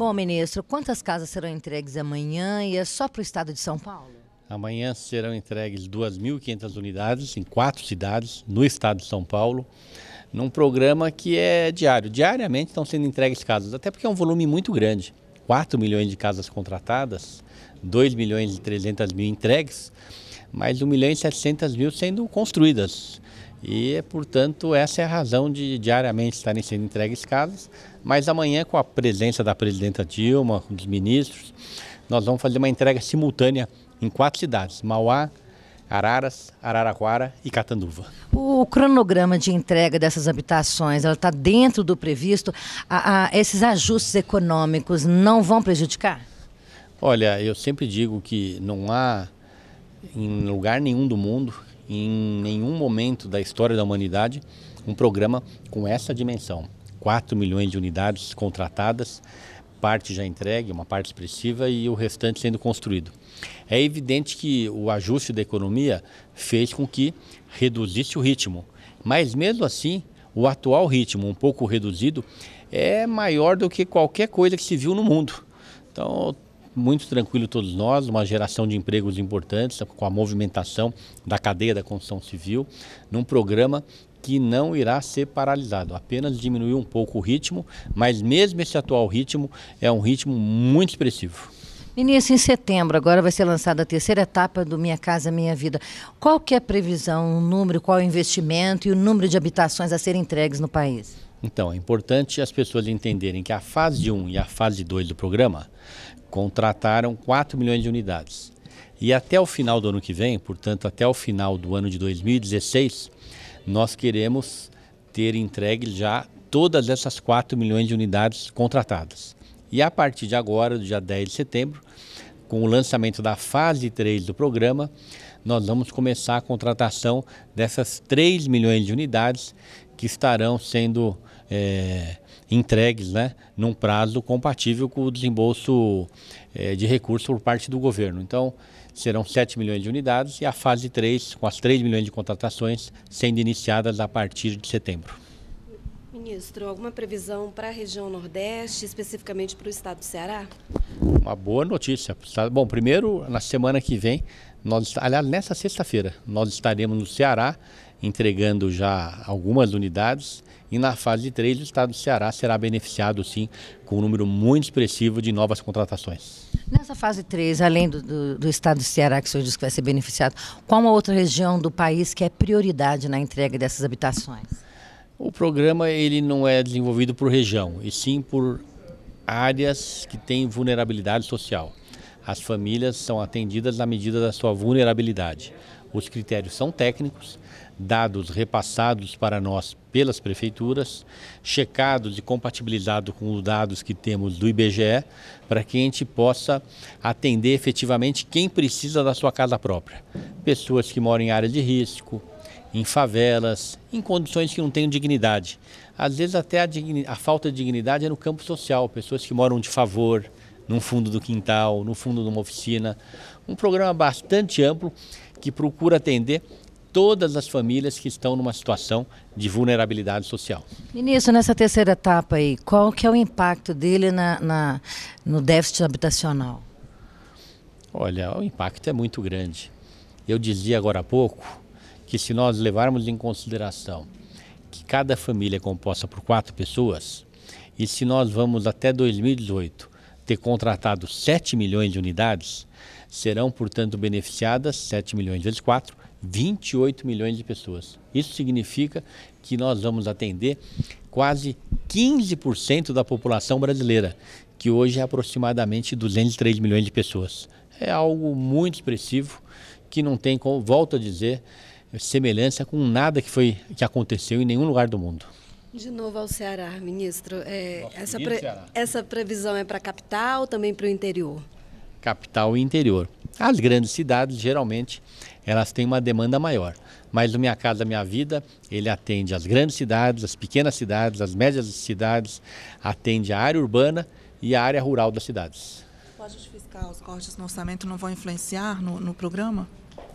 Bom, ministro, quantas casas serão entregues amanhã e é só para o estado de São Paulo? Amanhã serão entregues 2.500 unidades em quatro cidades no estado de São Paulo, num programa que é diário. Diariamente estão sendo entregues casas, até porque é um volume muito grande. 4 milhões de casas contratadas, 2 milhões e 300 mil entregues, mais 1 milhão e 700 mil sendo construídas. E, portanto, essa é a razão de diariamente estarem sendo entregues casas. Mas amanhã, com a presença da presidenta Dilma, dos ministros, nós vamos fazer uma entrega simultânea em quatro cidades: Mauá, Araras, Araraquara e Catanduva. O cronograma de entrega dessas habitações, ela está dentro do previsto. A, a, esses ajustes econômicos não vão prejudicar? Olha, eu sempre digo que não há em lugar nenhum do mundo, em nenhum momento da história da humanidade, um programa com essa dimensão. 4 milhões de unidades contratadas, parte já entregue, uma parte expressiva e o restante sendo construído. É evidente que o ajuste da economia fez com que reduzisse o ritmo, mas mesmo assim, o atual ritmo, um pouco reduzido, é maior do que qualquer coisa que se viu no mundo. Então, muito tranquilo todos nós, uma geração de empregos importantes com a movimentação da cadeia da construção civil, num programa que não irá ser paralisado, apenas diminuiu um pouco o ritmo, mas mesmo esse atual ritmo é um ritmo muito expressivo. Início em setembro, agora vai ser lançada a terceira etapa do Minha Casa Minha Vida. Qual que é a previsão, o número, qual é o investimento e o número de habitações a serem entregues no país? Então, é importante as pessoas entenderem que a fase 1 e a fase 2 do programa contrataram 4 milhões de unidades. E até o final do ano que vem, portanto, até o final do ano de 2016, nós queremos ter entregue já todas essas 4 milhões de unidades contratadas. E a partir de agora, do dia 10 de setembro, com o lançamento da fase 3 do programa, nós vamos começar a contratação dessas 3 milhões de unidades que estarão sendo é, entregues né, num prazo compatível com o desembolso é, de recursos por parte do governo. Então, serão 7 milhões de unidades e a fase 3, com as 3 milhões de contratações, sendo iniciadas a partir de setembro. Ministro, alguma previsão para a região Nordeste, especificamente para o estado do Ceará? Uma boa notícia. Bom, primeiro, na semana que vem, nós, aliás, nessa sexta-feira, nós estaremos no Ceará entregando já algumas unidades e na fase 3 o estado do Ceará será beneficiado sim com um número muito expressivo de novas contratações. Nessa fase 3, além do, do, do estado do Ceará que o senhor disse que vai ser beneficiado, qual uma outra região do país que é prioridade na entrega dessas habitações? O programa ele não é desenvolvido por região, e sim por áreas que têm vulnerabilidade social. As famílias são atendidas na medida da sua vulnerabilidade. Os critérios são técnicos, dados repassados para nós pelas prefeituras, checados e compatibilizados com os dados que temos do IBGE, para que a gente possa atender efetivamente quem precisa da sua casa própria. Pessoas que moram em áreas de risco, em favelas, em condições que não têm dignidade. Às vezes até a, a falta de dignidade é no campo social, pessoas que moram de favor, num fundo do quintal, no fundo de uma oficina. Um programa bastante amplo que procura atender todas as famílias que estão numa situação de vulnerabilidade social. Ministro, nessa terceira etapa aí, qual que é o impacto dele na, na no déficit habitacional? Olha, o impacto é muito grande. Eu dizia agora há pouco que se nós levarmos em consideração que cada família é composta por quatro pessoas, e se nós vamos até 2018 ter contratado 7 milhões de unidades, serão, portanto, beneficiadas 7 milhões vezes 4, 28 milhões de pessoas. Isso significa que nós vamos atender quase 15% da população brasileira, que hoje é aproximadamente 203 milhões de pessoas. É algo muito expressivo que não tem, como volto a dizer, semelhança com nada que foi que aconteceu em nenhum lugar do mundo. De novo ao Ceará, ministro. É, essa, pre Ceará. essa previsão é para a capital, também para o interior? Capital e interior. As grandes cidades, geralmente, elas têm uma demanda maior. Mas o Minha Casa Minha Vida, ele atende as grandes cidades, as pequenas cidades, as médias cidades, atende a área urbana e a área rural das cidades. O ajuste fiscal, os cortes no orçamento não vão influenciar no, no programa?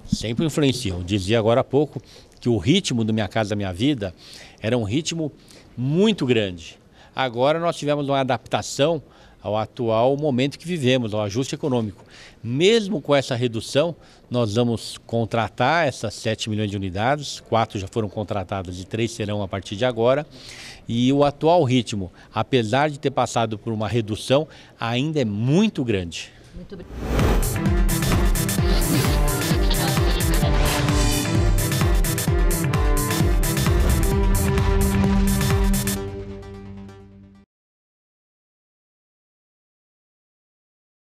sempre influenciam. Dizia agora há pouco que o ritmo do Minha Casa Minha Vida era um ritmo muito grande. Agora nós tivemos uma adaptação ao atual momento que vivemos, ao ajuste econômico. Mesmo com essa redução, nós vamos contratar essas 7 milhões de unidades, quatro já foram contratadas e três serão a partir de agora. E o atual ritmo, apesar de ter passado por uma redução, ainda é muito grande. Muito obrigado.